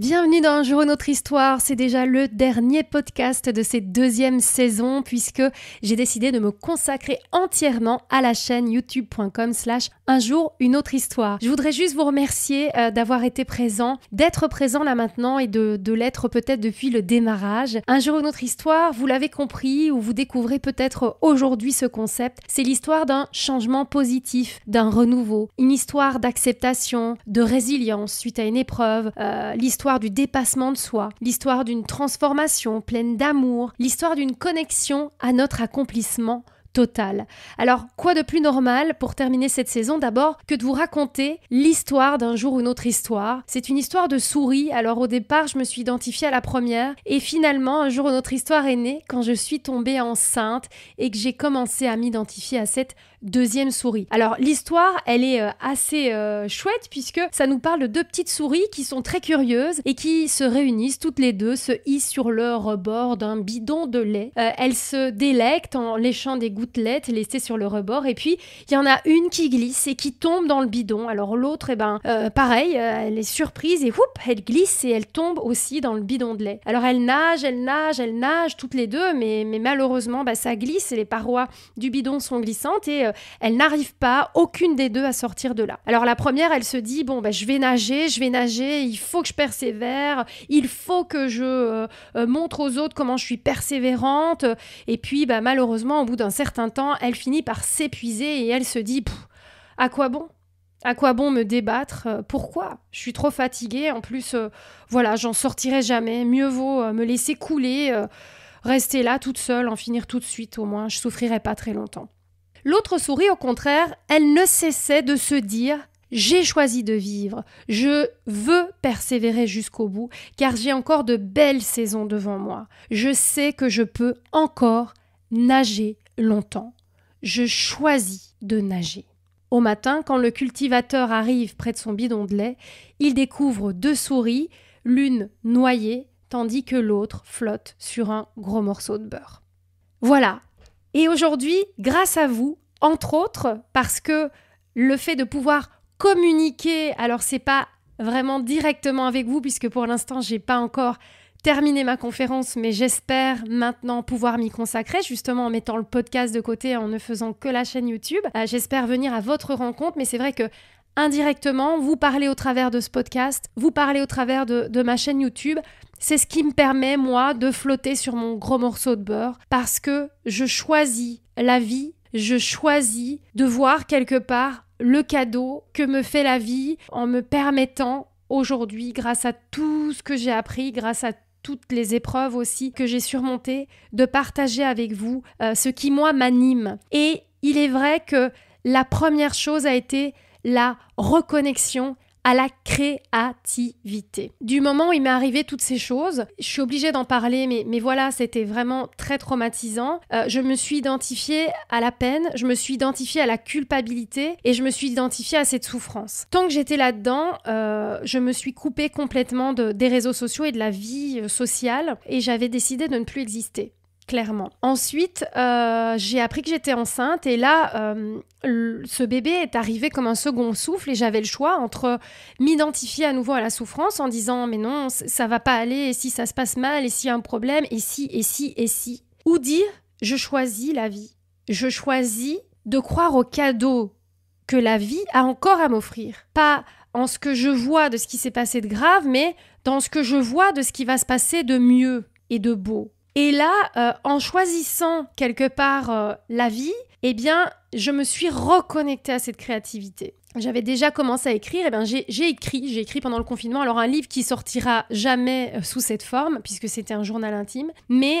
Bienvenue dans Un jour une autre histoire, c'est déjà le dernier podcast de cette deuxième saison puisque j'ai décidé de me consacrer entièrement à la chaîne youtube.com slash un jour une autre histoire. Je voudrais juste vous remercier euh, d'avoir été présent, d'être présent là maintenant et de, l'être peut-être depuis le démarrage. Un jour une autre histoire, vous l'avez compris ou vous découvrez peut-être aujourd'hui ce concept, c'est l'histoire d'un changement positif, d'un renouveau, une histoire d'acceptation, de résilience suite à une épreuve, euh, l'histoire du dépassement de soi, l'histoire d'une transformation pleine d'amour, l'histoire d'une connexion à notre accomplissement total. Alors, quoi de plus normal pour terminer cette saison d'abord que de vous raconter l'histoire d'un jour ou une autre histoire. C'est une histoire de souris, alors au départ je me suis identifiée à la première et finalement un jour ou une autre histoire est née quand je suis tombée enceinte et que j'ai commencé à m'identifier à cette deuxième souris. Alors l'histoire, elle est euh, assez euh, chouette puisque ça nous parle de deux petites souris qui sont très curieuses et qui se réunissent toutes les deux, se hissent sur le rebord d'un bidon de lait. Euh, elles se délectent en léchant des gouttelettes laissées sur le rebord et puis il y en a une qui glisse et qui tombe dans le bidon. Alors l'autre, eh ben, pareil, elle est surprise et oup, elle glisse et elle tombe aussi dans le bidon de lait. Alors elle nage, elle nage, elle nage toutes les deux, mais, mais malheureusement, bah, ça glisse et les parois du bidon sont glissantes et euh, elle n'arrive pas, aucune des deux, à sortir de là. Alors la première, elle se dit, bon, ben je vais nager, je vais nager, il faut que je persévère, il faut que je euh, euh, montre aux autres comment je suis persévérante. Et puis, bah, malheureusement, au bout d'un certain temps, elle finit par s'épuiser et elle se dit, à quoi bon à quoi bon me débattre Pourquoi Je suis trop fatiguée. En plus, voilà, j'en sortirai jamais. Mieux vaut me laisser couler, rester là toute seule, en finir tout de suite. Au moins, je souffrirai pas très longtemps. L'autre souris, au contraire, elle ne cessait de se dire j'ai choisi de vivre, je veux persévérer jusqu'au bout, car j'ai encore de belles saisons devant moi. Je sais que je peux encore nager longtemps. Je choisis de nager. Au matin, quand le cultivateur arrive près de son bidon de lait, il découvre deux souris, l'une noyée, tandis que l'autre flotte sur un gros morceau de beurre. Voilà, et aujourd'hui, grâce à vous, entre autres, parce que le fait de pouvoir communiquer, alors c'est pas vraiment directement avec vous, puisque pour l'instant, j'ai pas encore terminé ma conférence, mais j'espère maintenant pouvoir m'y consacrer, justement en mettant le podcast de côté, en ne faisant que la chaîne YouTube. Euh, j'espère venir à votre rencontre, mais c'est vrai que indirectement, vous parlez au travers de ce podcast, vous parlez au travers de, ma chaîne YouTube. C'est ce qui me permet, moi, de flotter sur mon gros morceau de beurre parce que je choisis la vie, je choisis de voir quelque part le cadeau que me fait la vie en me permettant aujourd'hui, grâce à tout ce que j'ai appris, grâce à toutes les épreuves aussi que j'ai surmontées, de partager avec vous euh, ce qui, moi, m'anime. Et il est vrai que la première chose a été la reconnexion à la créativité. Du moment où il m'est arrivé toutes ces choses, je suis obligée d'en parler, mais, voilà, c'était vraiment très traumatisant. Euh, je me suis identifiée à la peine, je me suis identifiée à la culpabilité et je me suis identifiée à cette souffrance. Tant que j'étais là-dedans, euh, je me suis coupée complètement des réseaux sociaux et de la vie euh, sociale et j'avais décidé de ne plus exister clairement. Ensuite, euh, j'ai appris que j'étais enceinte et là, euh, ce bébé est arrivé comme un second souffle et j'avais le choix entre m'identifier à nouveau à la souffrance en disant mais non, ça va pas aller, et si ça se passe mal, et s'il y a un problème, et si, et si, et si. Ou dire je choisis la vie. Je choisis de croire au cadeau que la vie a encore à m'offrir. Pas en ce que je vois de ce qui s'est passé de grave, mais dans ce que je vois de ce qui va se passer de mieux et de beau. Et là, euh, en choisissant quelque part euh, la vie, eh bien, je me suis reconnectée à cette créativité. J'avais déjà commencé à écrire, et eh bien j'ai écrit, j'ai écrit pendant le confinement, alors un livre qui sortira jamais euh, sous cette forme, puisque c'était un journal intime, mais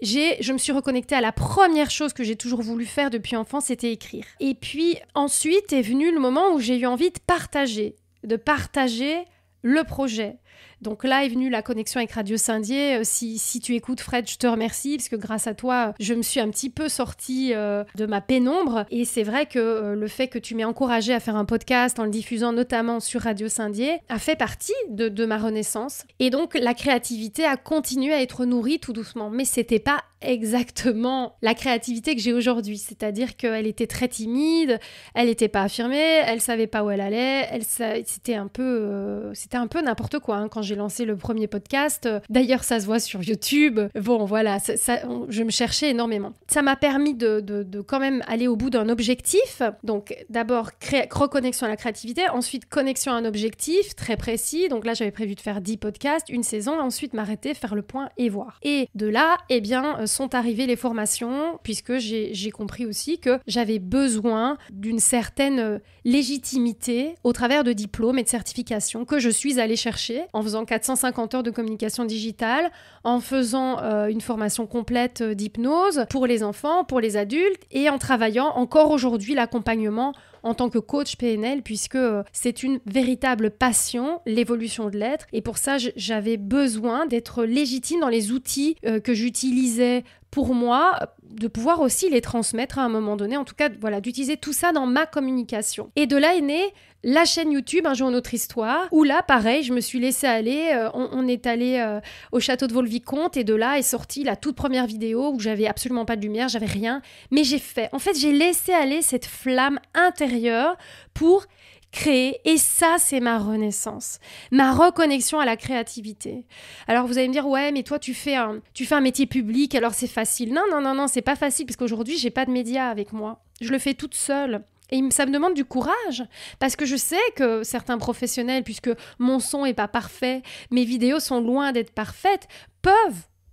je me suis reconnectée à la première chose que j'ai toujours voulu faire depuis enfant, c'était écrire. Et puis ensuite est venu le moment où j'ai eu envie de partager, de partager le projet, donc là est venue la connexion avec Radio Saint-Dié. Euh, si, si, tu écoutes Fred, je te remercie parce que grâce à toi, je me suis un petit peu sortie euh, de ma pénombre. Et c'est vrai que euh, le fait que tu m'aies encouragée à faire un podcast en le diffusant notamment sur Radio Saint-Dié a fait partie de, ma renaissance. Et donc la créativité a continué à être nourrie tout doucement. Mais c'était pas exactement la créativité que j'ai aujourd'hui. C'est-à-dire qu'elle était très timide, elle n'était pas affirmée, elle savait pas où elle allait, elle c'était un peu, c'était un peu n'importe quoi. Hein. Hein, quand j'ai lancé le premier podcast. Euh, d'ailleurs, ça se voit sur YouTube. Bon, voilà, ça, je me cherchais énormément. Ça m'a permis de, quand même aller au bout d'un objectif. Donc, d'abord, reconnexion à la créativité. Ensuite, connexion à un objectif très précis. Donc là, j'avais prévu de faire 10 podcasts, une saison. Ensuite, m'arrêter, faire le point et voir. Et de là, eh bien, euh, sont arrivées les formations, puisque j'ai compris aussi que j'avais besoin d'une certaine euh, légitimité au travers de diplômes et de certifications que je suis allée chercher en faisant 450 heures de communication digitale, en faisant euh, une formation complète euh, d'hypnose pour les enfants, pour les adultes, et en travaillant encore aujourd'hui l'accompagnement en tant que coach PNL, puisque euh, c'est une véritable passion, l'évolution de l'être. Et pour ça, j'avais besoin d'être légitime dans les outils que j'utilisais pour moi, de pouvoir aussi les transmettre à un moment donné, en tout cas, voilà, d'utiliser tout ça dans ma communication. Et de là est née la chaîne YouTube Un jour notre histoire, où là, pareil, je me suis laissée aller. Euh, on, est allé euh, au château de Volvicomte, et de là est sortie la toute première vidéo où j'avais absolument pas de lumière, j'avais rien, mais j'ai fait. En fait, j'ai laissé aller cette flamme intérieure pour créer. Et ça, c'est ma renaissance, ma reconnexion à la créativité. Alors vous allez me dire, ouais, mais toi, tu fais un, tu fais un métier public, alors c'est facile. Non, non, non, non, c'est pas facile, parce qu'aujourd'hui, j'ai pas de médias avec moi. Je le fais toute seule. Et ça me demande du courage, parce que je sais que certains professionnels, puisque mon son est pas parfait, mes vidéos sont loin d'être parfaites, peuvent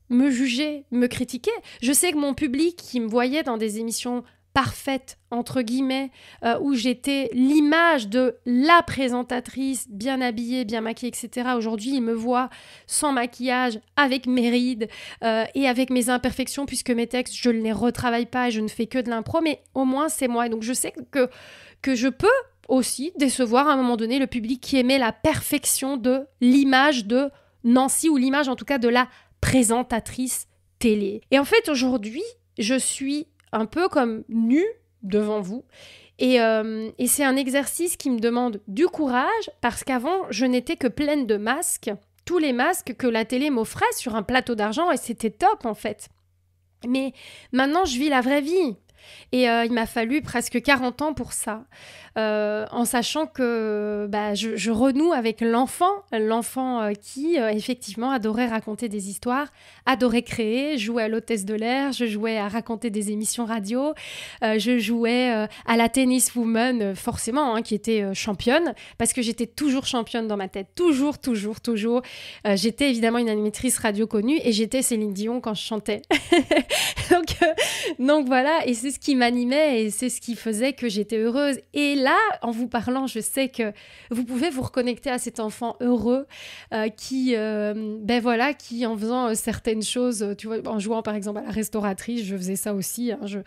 me juger, me critiquer. Je sais que mon public qui me voyait dans des émissions parfaite, entre guillemets, euh, où j'étais l'image de la présentatrice, bien habillée, bien maquillée, etc. Aujourd'hui, il me voit sans maquillage, avec mes rides euh, et avec mes imperfections, puisque mes textes, je ne les retravaille pas, et je ne fais que de l'impro, mais au moins c'est moi. donc je sais que, que je peux aussi décevoir à un moment donné le public qui aimait la perfection de l'image de Nancy, ou l'image en tout cas de la présentatrice télé. Et en fait, aujourd'hui, je suis un peu comme nu devant vous. Euh, et, c'est un exercice qui me demande du courage parce qu'avant, je n'étais que pleine de masques, tous les masques que la télé m'offrait sur un plateau d'argent et c'était top en fait. Mais maintenant, je vis la vraie vie. Et euh, il m'a fallu presque 40 ans pour ça. Euh, en sachant que bah, je, renoue avec l'enfant, l'enfant euh, qui euh, effectivement adorait raconter des histoires, adorait créer, jouait à l'hôtesse de l'air, je jouais à raconter des émissions radio, je jouais à la tennis woman forcément, hein, qui était championne, parce que j'étais toujours championne dans ma tête, toujours, toujours, toujours. j'étais évidemment une animatrice radio connue et j'étais Céline Dion quand je chantais. donc, donc voilà, et c'est ce qui m'animait et c'est ce qui faisait que j'étais heureuse. Et là, en vous parlant, je sais que vous pouvez vous reconnecter à cet enfant heureux euh, qui, euh, ben voilà, qui en faisant euh, certaines choses, tu vois, en jouant par exemple à la restauratrice, je faisais ça aussi. Hein, je,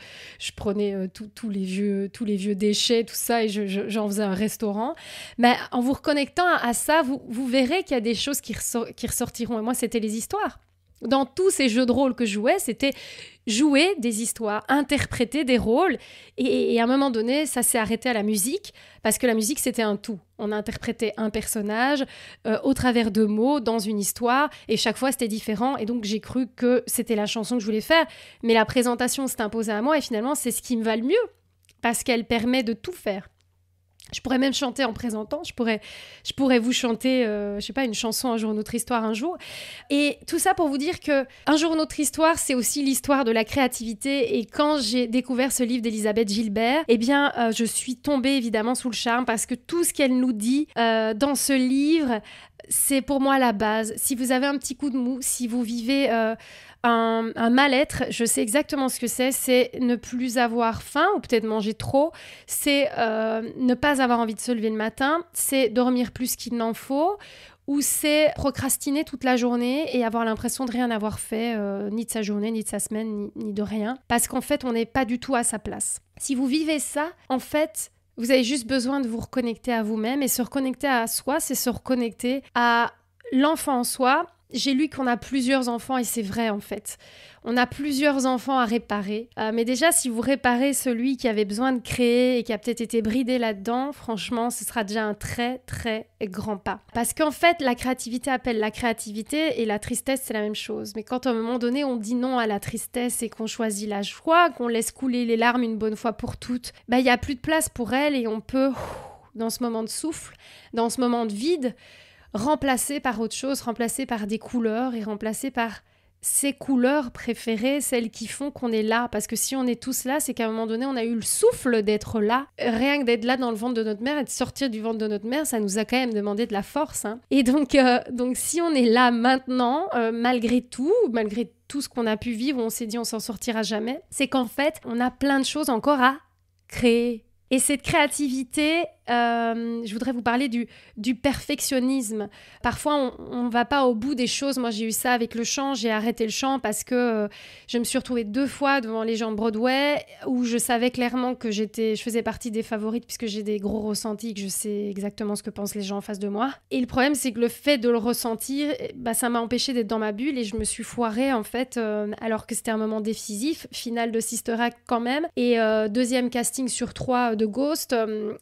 prenais tous les vieux, tous les vieux déchets, tout ça, et j'en faisais un restaurant. Mais en vous reconnectant à, ça, vous, verrez qu'il y a des choses qui, qui ressortiront. Et moi, c'était les histoires dans tous ces jeux de rôle que je jouais, c'était jouer des histoires, interpréter des rôles. Et, à un moment donné, ça s'est arrêté à la musique, parce que la musique, c'était un tout. On interprétait un personnage euh, au travers de mots dans une histoire, et chaque fois, c'était différent. Et donc, j'ai cru que c'était la chanson que je voulais faire, mais la présentation s'est imposée à moi, et finalement, c'est ce qui me va le mieux, parce qu'elle permet de tout faire. Je pourrais même chanter en présentant, je pourrais, je pourrais vous chanter, euh, je sais pas, une chanson, un jour notre histoire, un jour. Et tout ça pour vous dire que un jour notre histoire, c'est aussi l'histoire de la créativité. Et quand j'ai découvert ce livre d'Elisabeth Gilbert, eh bien, euh, je suis tombée évidemment sous le charme parce que tout ce qu'elle nous dit euh, dans ce livre, c'est pour moi la base. Si vous avez un petit coup de mou, si vous vivez un, mal-être, je sais exactement ce que c'est, c'est ne plus avoir faim ou peut-être manger trop, c'est euh, ne pas avoir envie de se lever le matin, c'est dormir plus qu'il n'en faut ou c'est procrastiner toute la journée et avoir l'impression de rien avoir fait, euh, ni de sa journée, ni de sa semaine, ni de rien, parce qu'en fait, on n'est pas du tout à sa place. Si vous vivez ça, en fait, vous avez juste besoin de vous reconnecter à vous-même, et se reconnecter à soi, c'est se reconnecter à l'enfant en soi, j'ai lu qu'on a plusieurs enfants et c'est vrai en fait. On a plusieurs enfants à réparer. Euh, mais déjà, si vous réparez celui qui avait besoin de créer et qui a peut-être été bridé là-dedans, franchement, ce sera déjà un très très grand pas. Parce qu'en fait, la créativité appelle la créativité et la tristesse, c'est la même chose. Mais quand à un moment donné, on dit non à la tristesse et qu'on choisit la joie, qu'on laisse couler les larmes une bonne fois pour toutes, bah, il bah, n'y a plus de place pour elle et on peut, dans ce moment de souffle, dans ce moment de vide, remplacé par autre chose, remplacé par des couleurs et remplacé par ses couleurs préférées, celles qui font qu'on est là. Parce que si on est tous là, c'est qu'à un moment donné, on a eu le souffle d'être là. Rien que d'être là dans le ventre de notre mère et de sortir du ventre de notre mère, ça nous a quand même demandé de la force. Hein. Et donc, euh, donc, si on est là maintenant, euh, malgré tout, malgré tout ce qu'on a pu vivre, on s'est dit on s'en sortira jamais, c'est qu'en fait, on a plein de choses encore à créer. Et cette créativité, euh, je voudrais vous parler du, du perfectionnisme. Parfois, on ne va pas au bout des choses. Moi, j'ai eu ça avec le chant. J'ai arrêté le chant parce que euh, je me suis retrouvée deux fois devant les gens de Broadway où je savais clairement que j'étais, je faisais partie des favorites puisque j'ai des gros ressentis, que je sais exactement ce que pensent les gens en face de moi. Et le problème, c'est que le fait de le ressentir, eh, bah, ça m'a empêché d'être dans ma bulle et je me suis foirée en fait, euh, alors que c'était un moment décisif, finale de Sister Act quand même, et deuxième casting sur trois de Ghost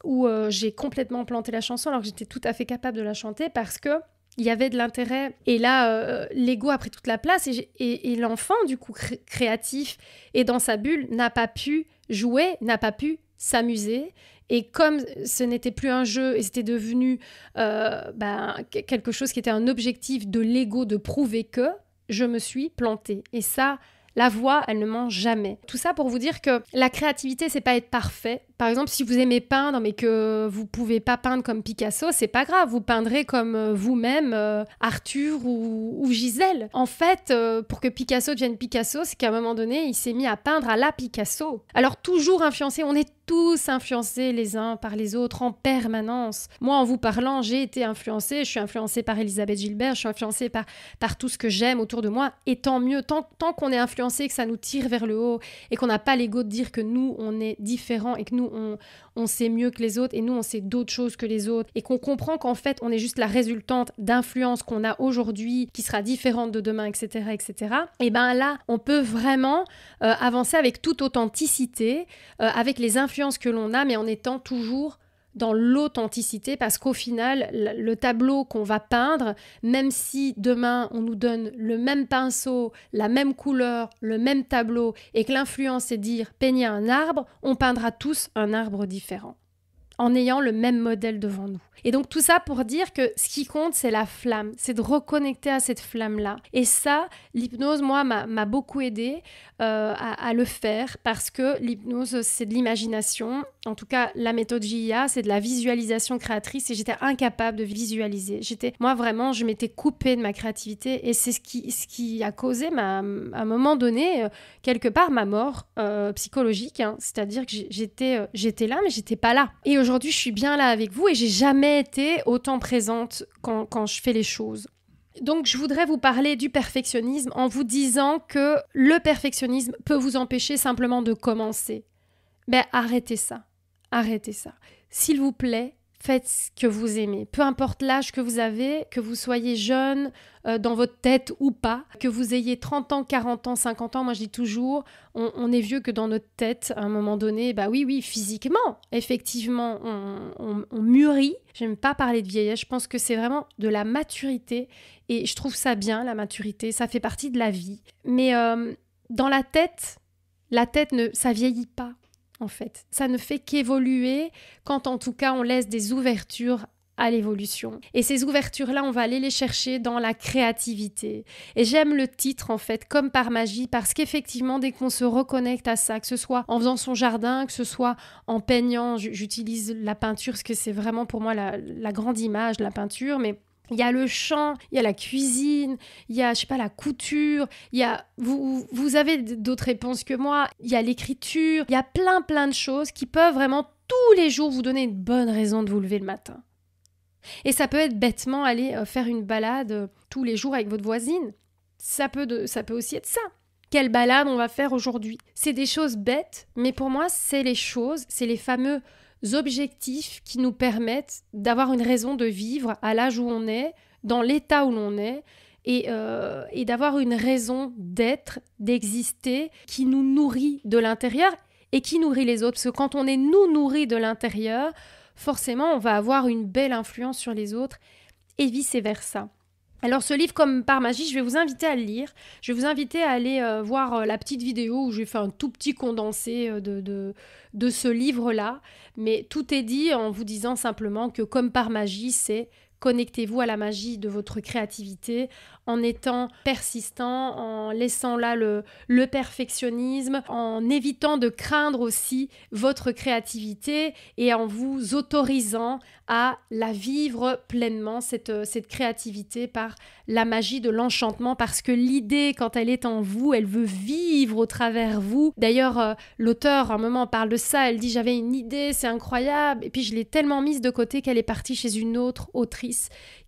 où j'ai complètement planté la chanson alors que j'étais tout à fait capable de la chanter parce que il y avait de l'intérêt. Et là, euh, l'ego a pris toute la place et, l'enfant, du coup, créatif et dans sa bulle, n'a pas pu jouer, n'a pas pu s'amuser. Et comme ce n'était plus un jeu et c'était devenu euh, ben, quelque chose qui était un objectif de l'ego de prouver que, je me suis plantée. Et ça, la voix, elle ne ment jamais. Tout ça pour vous dire que la créativité, c'est pas être parfait. Par exemple, si vous aimez peindre mais que vous pouvez pas peindre comme Picasso, c'est pas grave, vous peindrez comme euh, vous-même euh, Arthur ou, ou, Gisèle. En fait, euh, pour que Picasso devienne Picasso, c'est qu'à un moment donné, il s'est mis à peindre à la Picasso. Alors toujours influencé, on est tous influencés les uns par les autres en permanence. Moi, en vous parlant, j'ai été influencée, je suis influencée par Elisabeth Gilbert, je suis influencée par, par tout ce que j'aime autour de moi, et tant mieux, tant, tant qu'on est influencé, que ça nous tire vers le haut, et qu'on n'a pas l'ego de dire que nous, on est différents et que nous, on, on sait mieux que les autres et nous, on sait d'autres choses que les autres et qu'on comprend qu'en fait, on est juste la résultante d'influences qu'on a aujourd'hui qui sera différente de demain, etc., etc., et ben là, on peut vraiment euh, avancer avec toute authenticité, euh, avec les influences que l'on a, mais en étant toujours dans l'authenticité parce qu'au final, le tableau qu'on va peindre, même si demain on nous donne le même pinceau, la même couleur, le même tableau et que l'influence est dire peignez un arbre, on peindra tous un arbre différent en ayant le même modèle devant nous. Et donc tout ça pour dire que ce qui compte, c'est la flamme, c'est de reconnecter à cette flamme-là. Et ça, l'hypnose, moi, m'a beaucoup aidé euh, à, le faire parce que l'hypnose, c'est de l'imagination. En tout cas, la méthode JIA, c'est de la visualisation créatrice et j'étais incapable de visualiser. J'étais, moi, vraiment, je m'étais coupée de ma créativité et c'est ce qui, a causé, à un moment donné, euh, quelque part, ma mort euh, psychologique. Hein. C'est-à-dire que j'étais là, mais j'étais pas là. Et aujourd'hui, je suis bien là avec vous et j'ai jamais été autant présente quand, je fais les choses. Donc, je voudrais vous parler du perfectionnisme en vous disant que le perfectionnisme peut vous empêcher simplement de commencer. Mais ben, arrêtez ça. Arrêtez ça. S'il vous plaît, Faites ce que vous aimez. Peu importe l'âge que vous avez, que vous soyez jeune euh, dans votre tête ou pas, que vous ayez 30 ans, 40 ans, 50 ans, moi je dis toujours, on, est vieux que dans notre tête à un moment donné. Bah oui, oui, physiquement, effectivement, on, mûrit. J'aime pas parler de vieillesse, je pense que c'est vraiment de la maturité. Et je trouve ça bien, la maturité, ça fait partie de la vie. Mais euh, dans la tête, la tête ne, ça vieillit pas en fait. Ça ne fait qu'évoluer quand en tout cas on laisse des ouvertures à l'évolution. Et ces ouvertures-là, on va aller les chercher dans la créativité. Et j'aime le titre, en fait, comme par magie, parce qu'effectivement, dès qu'on se reconnecte à ça, que ce soit en faisant son jardin, que ce soit en peignant, j'utilise la peinture, parce que c'est vraiment pour moi la, grande image, la peinture, mais il y a le chant, il y a la cuisine, il y a, je sais pas, la couture, il y a, vous, vous avez d'autres réponses que moi, il y a l'écriture, il y a plein plein de choses qui peuvent vraiment tous les jours vous donner une bonne raison de vous lever le matin. Et ça peut être bêtement aller euh, faire une balade euh, tous les jours avec votre voisine. Ça peut, ça peut aussi être ça. Quelle balade on va faire aujourd'hui C'est des choses bêtes, mais pour moi, c'est les choses, c'est les fameux objectifs qui nous permettent d'avoir une raison de vivre à l'âge où on est, dans l'état où l'on est, euh, et, d'avoir une raison d'être, d'exister, qui nous nourrit de l'intérieur et qui nourrit les autres. Parce que quand on est nous nourri de l'intérieur, forcément, on va avoir une belle influence sur les autres et vice-versa. Alors ce livre, comme par magie, je vais vous inviter à le lire. Je vais vous inviter à aller euh, voir euh, la petite vidéo où j'ai fait un tout petit condensé euh, de, de, ce livre-là. Mais tout est dit en vous disant simplement que comme par magie, c'est Connectez-vous à la magie de votre créativité en étant persistant, en laissant là le, perfectionnisme, en évitant de craindre aussi votre créativité et en vous autorisant à la vivre pleinement, cette, euh, cette créativité, par la magie de l'enchantement, parce que l'idée, quand elle est en vous, elle veut vivre au travers vous. D'ailleurs, euh, l'auteur, à un moment, parle de ça, elle dit j'avais une idée, c'est incroyable, et puis je l'ai tellement mise de côté qu'elle est partie chez une autre autrice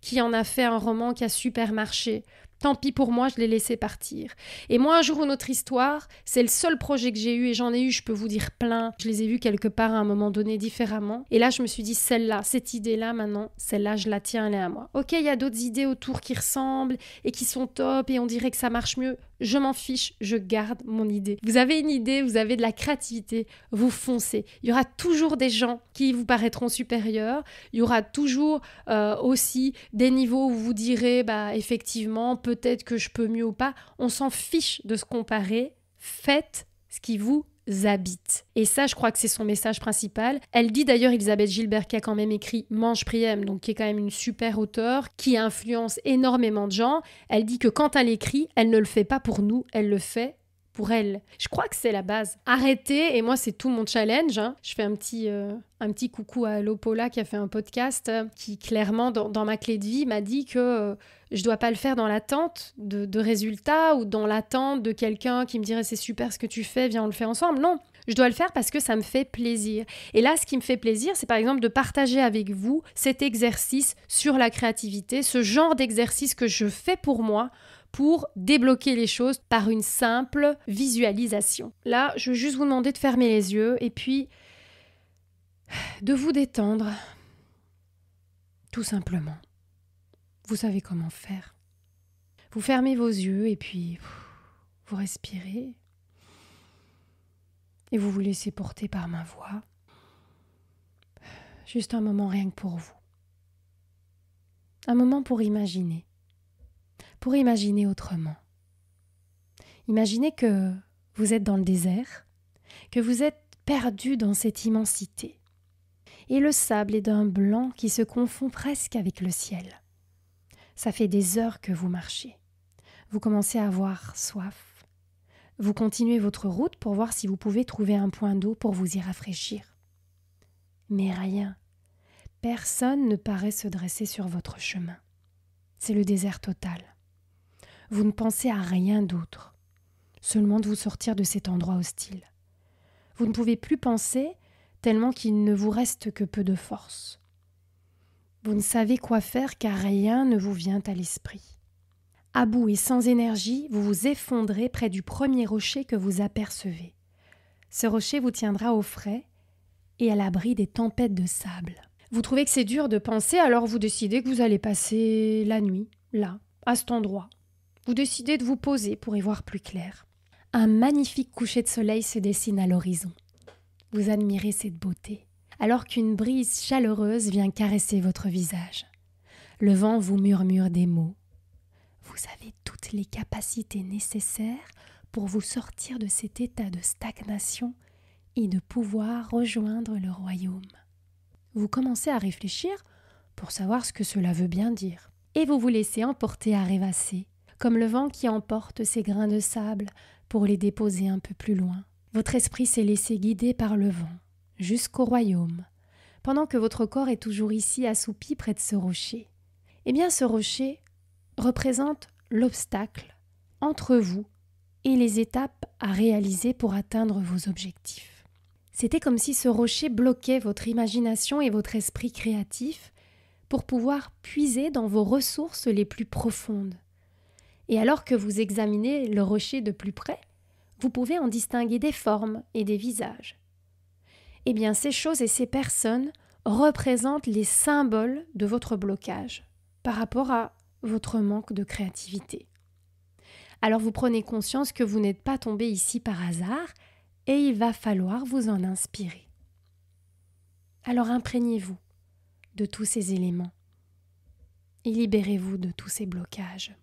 qui en a fait un roman qui a super marché. Tant pis pour moi, je l'ai laissé partir. Et moi, un jour, une autre histoire, c'est le seul projet que j'ai eu, et j'en ai eu, je peux vous dire plein. Je les ai vus quelque part à un moment donné différemment. Et là, je me suis dit, celle-là, cette idée-là, maintenant, celle-là, je la tiens, elle est à moi. Ok, il y a d'autres idées autour qui ressemblent et qui sont top, et on dirait que ça marche mieux je m'en fiche, je garde mon idée. Vous avez une idée, vous avez de la créativité, vous foncez. Il y aura toujours des gens qui vous paraîtront supérieurs, il y aura toujours euh, aussi des niveaux où vous direz, bah effectivement, peut-être que je peux mieux ou pas. On s'en fiche de se comparer, faites ce qui vous habitent. Et ça, je crois que c'est son message principal. Elle dit d'ailleurs, Elisabeth Gilbert, qui a quand même écrit Mange, Priem, donc qui est quand même une super auteure, qui influence énormément de gens. Elle dit que quand elle écrit, elle ne le fait pas pour nous, elle le fait pour elle. Je crois que c'est la base. Arrêtez, et moi c'est tout mon challenge, hein. je fais un petit, euh, un petit coucou à Lopola qui a fait un podcast euh, qui clairement dans, ma clé de vie m'a dit que... Euh, je dois pas le faire dans l'attente de, résultats ou dans l'attente de quelqu'un qui me dirait c'est super ce que tu fais, viens on le fait ensemble. Non, je dois le faire parce que ça me fait plaisir. Et là, ce qui me fait plaisir, c'est par exemple de partager avec vous cet exercice sur la créativité, ce genre d'exercice que je fais pour moi pour débloquer les choses par une simple visualisation. Là, je veux juste vous demander de fermer les yeux et puis de vous détendre, tout simplement. Vous savez comment faire. Vous fermez vos yeux et puis vous respirez. Et vous vous laissez porter par ma voix. Juste un moment rien que pour vous. Un moment pour imaginer. Pour imaginer autrement. Imaginez que vous êtes dans le désert, que vous êtes perdu dans cette immensité. Et le sable est d'un blanc qui se confond presque avec le ciel. Ça fait des heures que vous marchez. Vous commencez à avoir soif. Vous continuez votre route pour voir si vous pouvez trouver un point d'eau pour vous y rafraîchir. Mais rien. Personne ne paraît se dresser sur votre chemin. C'est le désert total. Vous ne pensez à rien d'autre, seulement de vous sortir de cet endroit hostile. Vous ne pouvez plus penser tellement qu'il ne vous reste que peu de force. Vous ne savez quoi faire car rien ne vous vient à l'esprit. À bout et sans énergie, vous vous effondrez près du premier rocher que vous apercevez. Ce rocher vous tiendra au frais et à l'abri des tempêtes de sable. Vous trouvez que c'est dur de penser, alors vous décidez que vous allez passer la nuit, là, à cet endroit. Vous décidez de vous poser pour y voir plus clair. Un magnifique coucher de soleil se dessine à l'horizon. Vous admirez cette beauté alors qu'une brise chaleureuse vient caresser votre visage. Le vent vous murmure des mots. Vous avez toutes les capacités nécessaires pour vous sortir de cet état de stagnation et de pouvoir rejoindre le royaume. Vous commencez à réfléchir pour savoir ce que cela veut bien dire. Et vous vous laissez emporter à rêvasser, comme le vent qui emporte ses grains de sable pour les déposer un peu plus loin. Votre esprit s'est laissé guider par le vent jusqu'au royaume, pendant que votre corps est toujours ici assoupi près de ce rocher. Eh bien ce rocher représente l'obstacle entre vous et les étapes à réaliser pour atteindre vos objectifs. C'était comme si ce rocher bloquait votre imagination et votre esprit créatif pour pouvoir puiser dans vos ressources les plus profondes. Et alors que vous examinez le rocher de plus près, vous pouvez en distinguer des formes et des visages eh bien ces choses et ces personnes représentent les symboles de votre blocage par rapport à votre manque de créativité. Alors vous prenez conscience que vous n'êtes pas tombé ici par hasard et il va falloir vous en inspirer. Alors imprégnez-vous de tous ces éléments et libérez-vous de tous ces blocages.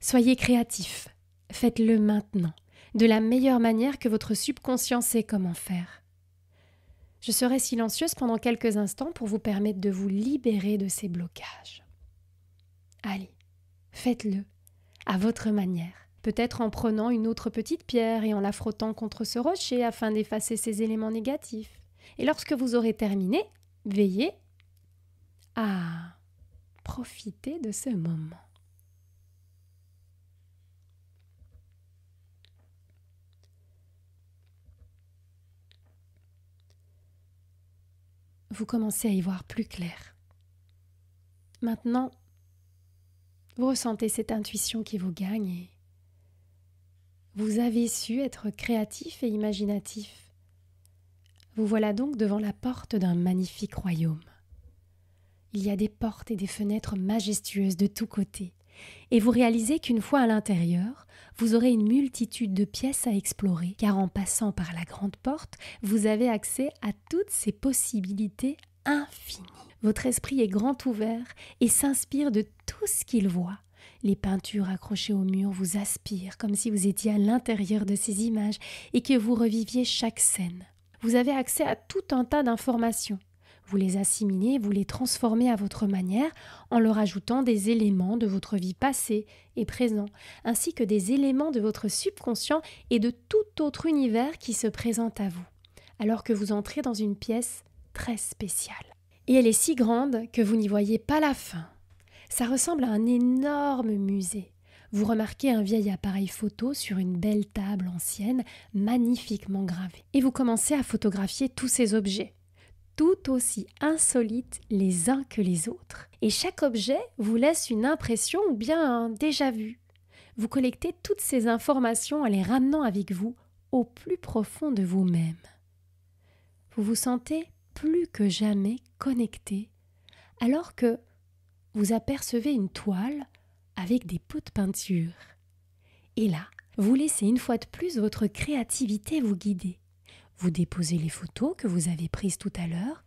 Soyez créatif, faites-le maintenant, de la meilleure manière que votre subconscient sait comment faire. Je serai silencieuse pendant quelques instants pour vous permettre de vous libérer de ces blocages. Allez, faites-le, à votre manière, peut-être en prenant une autre petite pierre et en la frottant contre ce rocher afin d'effacer ces éléments négatifs. Et lorsque vous aurez terminé, veillez à profiter de ce moment. vous commencez à y voir plus clair. Maintenant, vous ressentez cette intuition qui vous gagne et vous avez su être créatif et imaginatif. Vous voilà donc devant la porte d'un magnifique royaume. Il y a des portes et des fenêtres majestueuses de tous côtés, et vous réalisez qu'une fois à l'intérieur, vous aurez une multitude de pièces à explorer, car en passant par la grande porte, vous avez accès à toutes ces possibilités infinies. Votre esprit est grand ouvert et s'inspire de tout ce qu'il voit. Les peintures accrochées au mur vous aspirent comme si vous étiez à l'intérieur de ces images et que vous reviviez chaque scène. Vous avez accès à tout un tas d'informations vous les assimilez, vous les transformez à votre manière en leur ajoutant des éléments de votre vie passée et présente, ainsi que des éléments de votre subconscient et de tout autre univers qui se présente à vous, alors que vous entrez dans une pièce très spéciale. Et elle est si grande que vous n'y voyez pas la fin. Ça ressemble à un énorme musée vous remarquez un vieil appareil photo sur une belle table ancienne, magnifiquement gravée. Et vous commencez à photographier tous ces objets tout aussi insolites les uns que les autres. Et chaque objet vous laisse une impression ou bien un déjà-vu. Vous collectez toutes ces informations en les ramenant avec vous au plus profond de vous-même. Vous vous sentez plus que jamais connecté alors que vous apercevez une toile avec des pots de peinture. Et là, vous laissez une fois de plus votre créativité vous guider vous déposez les photos que vous avez prises tout à l'heure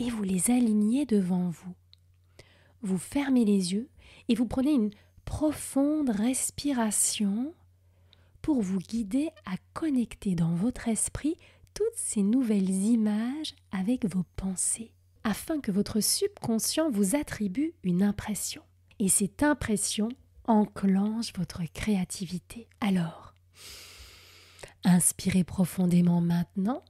et vous les alignez devant vous. Vous fermez les yeux et vous prenez une profonde respiration pour vous guider à connecter dans votre esprit toutes ces nouvelles images avec vos pensées, afin que votre subconscient vous attribue une impression. Et cette impression enclenche votre créativité. Alors, Inspirez profondément maintenant,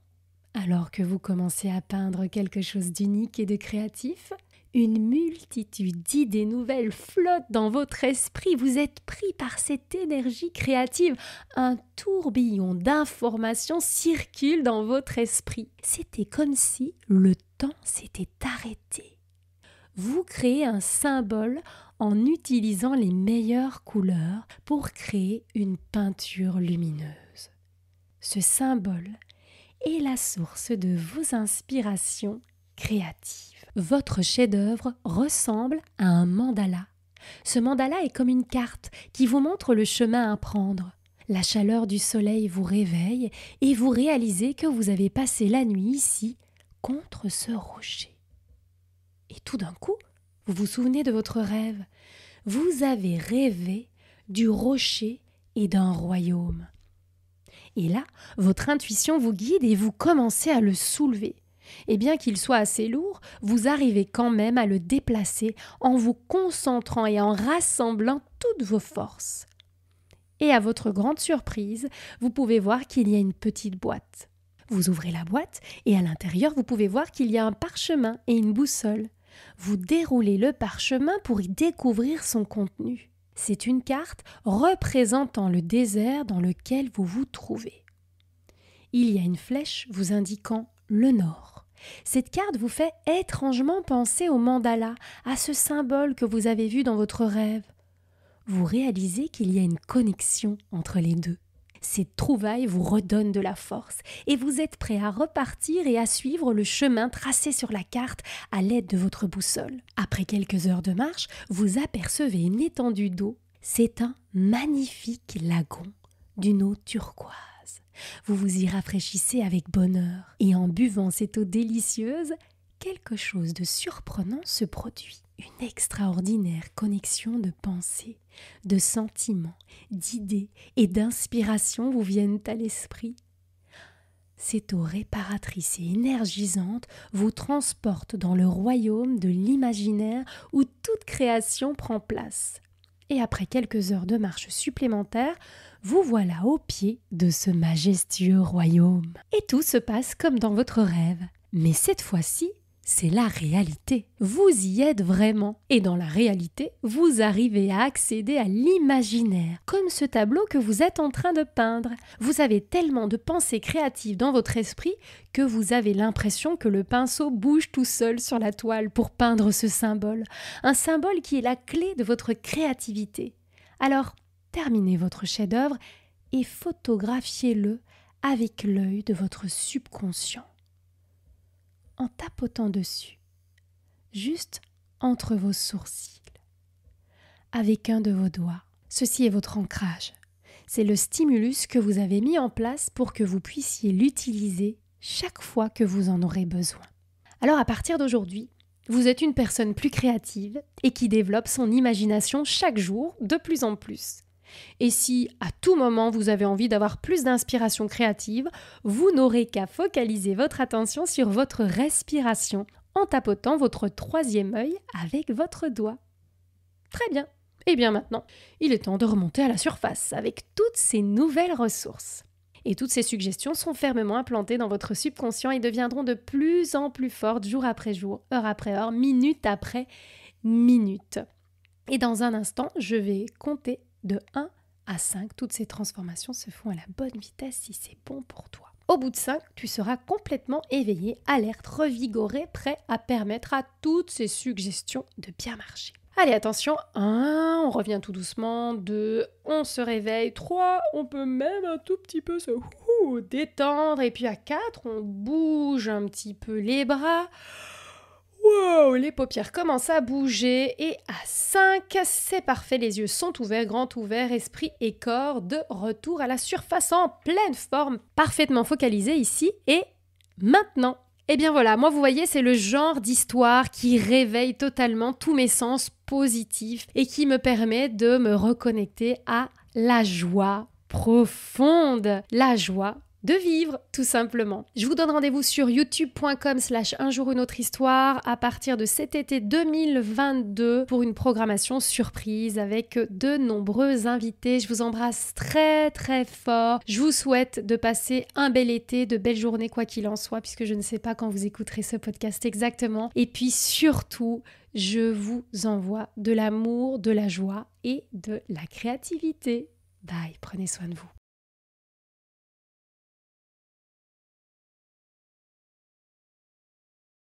alors que vous commencez à peindre quelque chose d'unique et de créatif. Une multitude d'idées nouvelles flottent dans votre esprit, vous êtes pris par cette énergie créative, un tourbillon d'informations circule dans votre esprit. C'était comme si le temps s'était arrêté. Vous créez un symbole en utilisant les meilleures couleurs pour créer une peinture lumineuse ce symbole est la source de vos inspirations créatives. Votre chef-d'œuvre ressemble à un mandala. Ce mandala est comme une carte qui vous montre le chemin à prendre. La chaleur du soleil vous réveille et vous réalisez que vous avez passé la nuit ici contre ce rocher. Et tout d'un coup, vous vous souvenez de votre rêve. Vous avez rêvé du rocher et d'un royaume. Et là, votre intuition vous guide et vous commencez à le soulever. Et bien qu'il soit assez lourd, vous arrivez quand même à le déplacer en vous concentrant et en rassemblant toutes vos forces. Et à votre grande surprise, vous pouvez voir qu'il y a une petite boîte. Vous ouvrez la boîte et à l'intérieur, vous pouvez voir qu'il y a un parchemin et une boussole. Vous déroulez le parchemin pour y découvrir son contenu. C'est une carte représentant le désert dans lequel vous vous trouvez. Il y a une flèche vous indiquant le nord. Cette carte vous fait étrangement penser au mandala, à ce symbole que vous avez vu dans votre rêve. Vous réalisez qu'il y a une connexion entre les deux. Ces trouvailles vous redonnent de la force et vous êtes prêt à repartir et à suivre le chemin tracé sur la carte à l'aide de votre boussole. Après quelques heures de marche, vous apercevez une étendue d'eau. C'est un magnifique lagon d'une eau turquoise. Vous vous y rafraîchissez avec bonheur et en buvant cette eau délicieuse, quelque chose de surprenant se produit une extraordinaire connexion de pensées, de sentiments, d'idées et d'inspirations vous viennent à l'esprit. Cette eau réparatrice et énergisante vous transporte dans le royaume de l'imaginaire où toute création prend place. Et après quelques heures de marche supplémentaire, vous voilà au pied de ce majestueux royaume. Et tout se passe comme dans votre rêve. Mais cette fois-ci, c'est la réalité. Vous y êtes vraiment. Et dans la réalité, vous arrivez à accéder à l'imaginaire, comme ce tableau que vous êtes en train de peindre. Vous avez tellement de pensées créatives dans votre esprit que vous avez l'impression que le pinceau bouge tout seul sur la toile pour peindre ce symbole. Un symbole qui est la clé de votre créativité. Alors, terminez votre chef-d'œuvre et photographiez-le avec l'œil de votre subconscient en tapotant dessus, juste entre vos sourcils, avec un de vos doigts. Ceci est votre ancrage. C'est le stimulus que vous avez mis en place pour que vous puissiez l'utiliser chaque fois que vous en aurez besoin. Alors à partir d'aujourd'hui, vous êtes une personne plus créative et qui développe son imagination chaque jour de plus en plus. Et si à tout moment vous avez envie d'avoir plus d'inspiration créative, vous n'aurez qu'à focaliser votre attention sur votre respiration en tapotant votre troisième œil avec votre doigt. Très bien. Et eh bien maintenant, il est temps de remonter à la surface avec toutes ces nouvelles ressources. Et toutes ces suggestions sont fermement implantées dans votre subconscient et deviendront de plus en plus fortes jour après jour, heure après heure, minute après minute. Et dans un instant, je vais compter de 1 à 5, toutes ces transformations se font à la bonne vitesse si c'est bon pour toi. Au bout de 5, tu seras complètement éveillé, alerte, revigoré, prêt à permettre à toutes ces suggestions de bien marcher. Allez, attention, 1, on revient tout doucement, 2, on se réveille, 3, on peut même un tout petit peu se détendre, et puis à 4, on bouge un petit peu les bras. Wow, les paupières commencent à bouger et à 5, c'est parfait, les yeux sont ouverts, grand ouvert, esprit et corps de retour à la surface en pleine forme, parfaitement focalisé ici et maintenant. Et eh bien voilà, moi vous voyez, c'est le genre d'histoire qui réveille totalement tous mes sens positifs et qui me permet de me reconnecter à la joie profonde, la joie de vivre, tout simplement. Je vous donne rendez-vous sur youtube.com slash un jour une autre histoire à partir de cet été 2022 pour une programmation surprise avec de nombreux invités. Je vous embrasse très très fort. Je vous souhaite de passer un bel été, de belles journées quoi qu'il en soit puisque je ne sais pas quand vous écouterez ce podcast exactement. Et puis surtout, je vous envoie de l'amour, de la joie et de la créativité. Bye, prenez soin de vous.